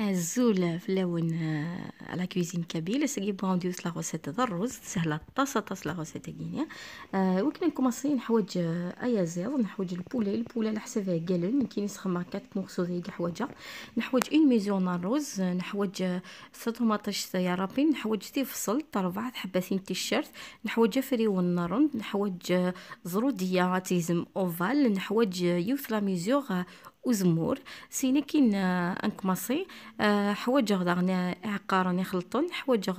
الزول في اللون آه، على كوزين كبيل بون ديوس لا روسيت تاع الرز سهلة طاسة طاس لا غوسيت كينيا آه وكنا نكوماسي نحوج آه، زيرو نحوج البولي البولي على حسابها كالون كاين سخما 4 مورسو ديال حوايجها نحوج اون ميزون الرز نحوج سطوماطش آه، يا ربي نحوج تي فصل طربع حباسين تيشيرت نحوج فريون روند نحوج زرودية تيزم اوفال نحوج يوث لا ميزور وزمور سينا آه، ان كماسي آه، حوايج عقار راني خلطن حوايج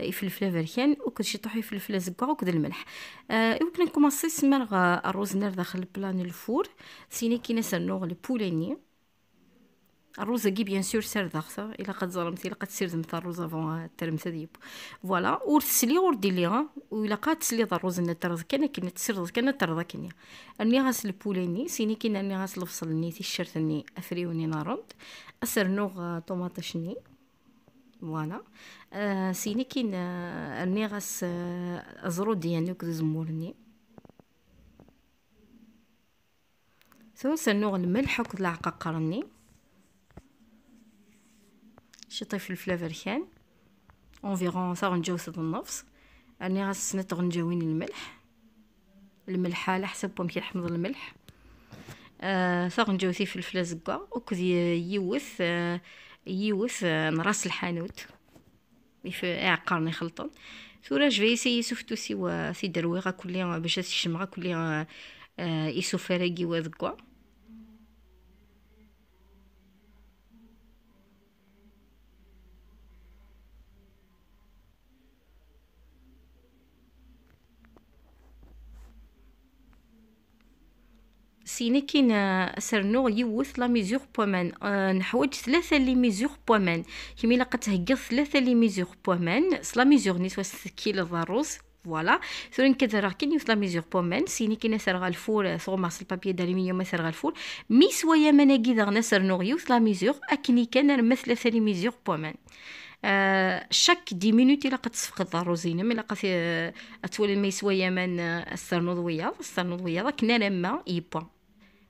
يفلفلا بركان وكلشي طحي فلفله يفلفلا زكا وكد الملح آه، يمكن نكماصي سمر الروز نار داخل بلان الفور سينا كاين سنوغ البولاني الروزه كي بيان سور سير ضغطه الا قد ظلمتي الا قد سير زمت الروزه فون ترمت ديب فوالا اور تسلي اور دير ليها الا قد تسلي الروز ان ترز كان كنا تسير كان ترضا كنيا اني غاس البوليني سيني كنا اني غاس الفصل ني تيشرت ني افريوني نارند اسر نوغ طوماطيش ني فوالا آه سيني كين اني غاس آه، ازرو نوك زمور ني ثم سنوغ الملح و وكد العقاقرني شي طفل في لافركان اونفيرون صار نجاو سد النفس راني غنسنى تغنجاوين الملح الملح على حسب كي الحمض الملح ا صار نجاو في الفلا زكا وكذي يوث آه، يوث نراس آه، الحانوت الحانوت يعقرني خلطون ثورا جفا يسي سفتو سي سي درويغا كلي باش الشمعة كلي آه، يسوفا و وذكا سيني كي سرنوغ آه، يوث لا ميزور بومان آه، نحوج ثلاثة لي ميزور بومان كيما إلا قتهقض ثلاثة لي ميزور بومان سلا ميزور نيتواس كيلو ضروس فوالا نكدر راه كاين يوث لا ميزور بومان سيني كي نسرغ الفور آه، ثوماس البابي دالومنيوم مسرغ الفور مي سويا مناكي دغ نسر يوث لا ميزور اكني كان مثل لي ميزور بومان شاك دي مينوت الا قد تصفق الروزينه ملي قد تولي ما يسوى من السرنوض وياض السرنوض وياض كنا لما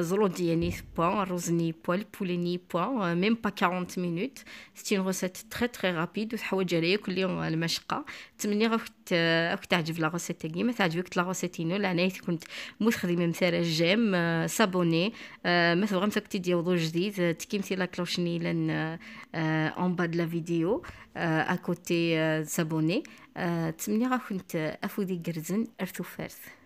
zlodiyani ني rosni البولي ني بوان ميم با 40 مينوت c'est اون روسيت تري تري رابيد تحوج عليا كل يوم المشقه تمني غاك غاك تعجب لا روسيت تاعي ما تعجبك لا روسيت نو لان كنت متخدمه مثال الجيم سابوني ما تبغى مسك تدي وضو جديد تكيمتي لا كلوش نيلان اون با لا فيديو ا كوتي سابوني تمني غا كنت افودي قرزن ارثو فارث